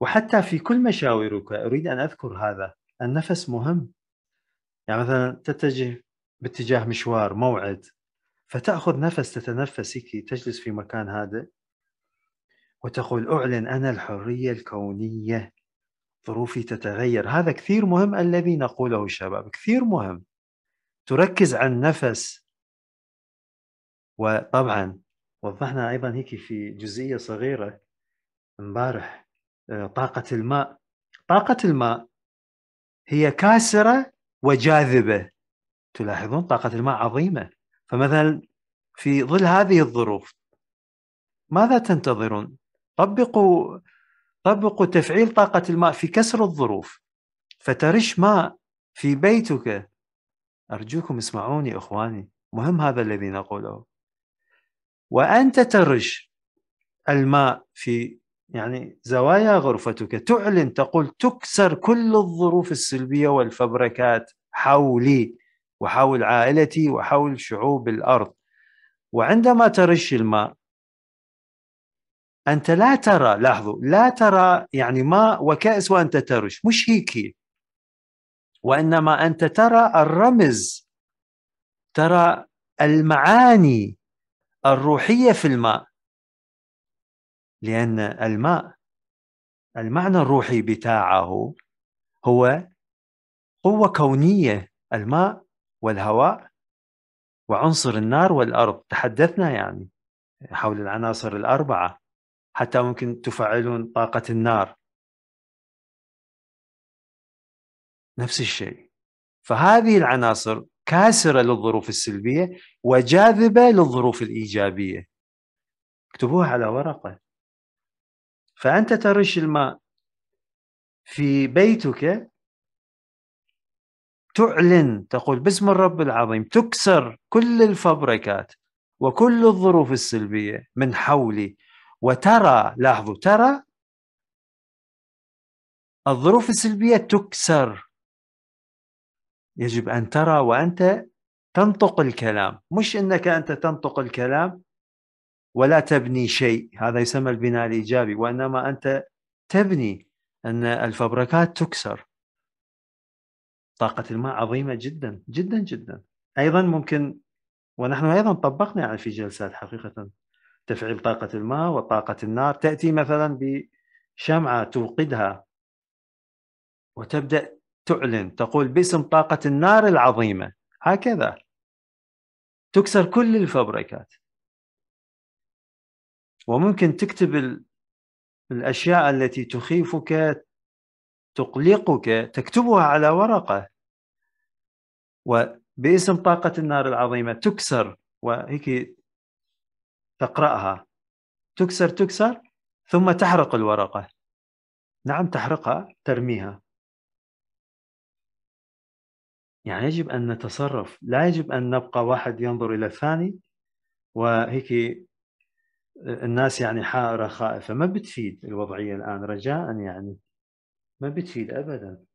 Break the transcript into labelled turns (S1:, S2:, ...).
S1: وحتى في كل مشاورك أريد أن أذكر هذا النفس مهم يعني مثلا تتجه باتجاه مشوار موعد فتأخذ نفس تتنفسك تجلس في مكان هادئ وتقول أعلن أنا الحرية الكونية ظروفي تتغير هذا كثير مهم الذي نقوله الشباب كثير مهم تركز على النفس وطبعا وضحنا أيضا هيك في جزئية صغيرة امبارح آه، طاقة الماء طاقة الماء هي كاسرة وجاذبة تلاحظون طاقة الماء عظيمة فمثلا في ظل هذه الظروف ماذا تنتظرون طبقوا طبقوا تفعيل طاقة الماء في كسر الظروف فترش ماء في بيتك أرجوكم اسمعوني إخواني مهم هذا الذي نقوله وأنت ترش الماء في يعني زوايا غرفتك تعلن تقول تكسر كل الظروف السلبية والفبركات حولي وحول عائلتي وحول شعوب الأرض وعندما ترش الماء أنت لا ترى لاحظوا لا ترى يعني ماء وكأس وأنت ترش مش هيك وإنما أنت ترى الرمز ترى المعاني الروحية في الماء لأن الماء المعنى الروحي بتاعه هو قوة كونية الماء والهواء وعنصر النار والأرض تحدثنا يعني حول العناصر الأربعة حتى ممكن تفعلون طاقة النار نفس الشيء فهذه العناصر كاسرة للظروف السلبية وجاذبة للظروف الإيجابية اكتبوها على ورقة فأنت ترش الماء في بيتك تعلن تقول باسم الرب العظيم تكسر كل الفبركات وكل الظروف السلبية من حولي وترى لاحظوا ترى الظروف السلبية تكسر يجب أن ترى وأنت تنطق الكلام مش أنك أنت تنطق الكلام ولا تبني شيء هذا يسمى البناء الإيجابي وإنما أنت تبني أن الفبركات تكسر طاقة الماء عظيمة جدا جدا جدا أيضا ممكن ونحن أيضا طبقنا يعني في جلسات حقيقة تفعيل طاقة الماء وطاقة النار تأتي مثلا بشمعة توقدها وتبدأ تعلن تقول باسم طاقة النار العظيمة هكذا تكسر كل الفبركات وممكن تكتب الأشياء التي تخيفك تقلقك تكتبها على ورقة وباسم طاقة النار العظيمة تكسر وهيك تقرأها تكسر تكسر ثم تحرق الورقة نعم تحرقها ترميها يعني يجب أن نتصرف لا يجب أن نبقى واحد ينظر إلى الثاني وهيك الناس يعني حائره خائفه ما بتفيد الوضعيه الان رجاء يعني ما بتفيد ابدا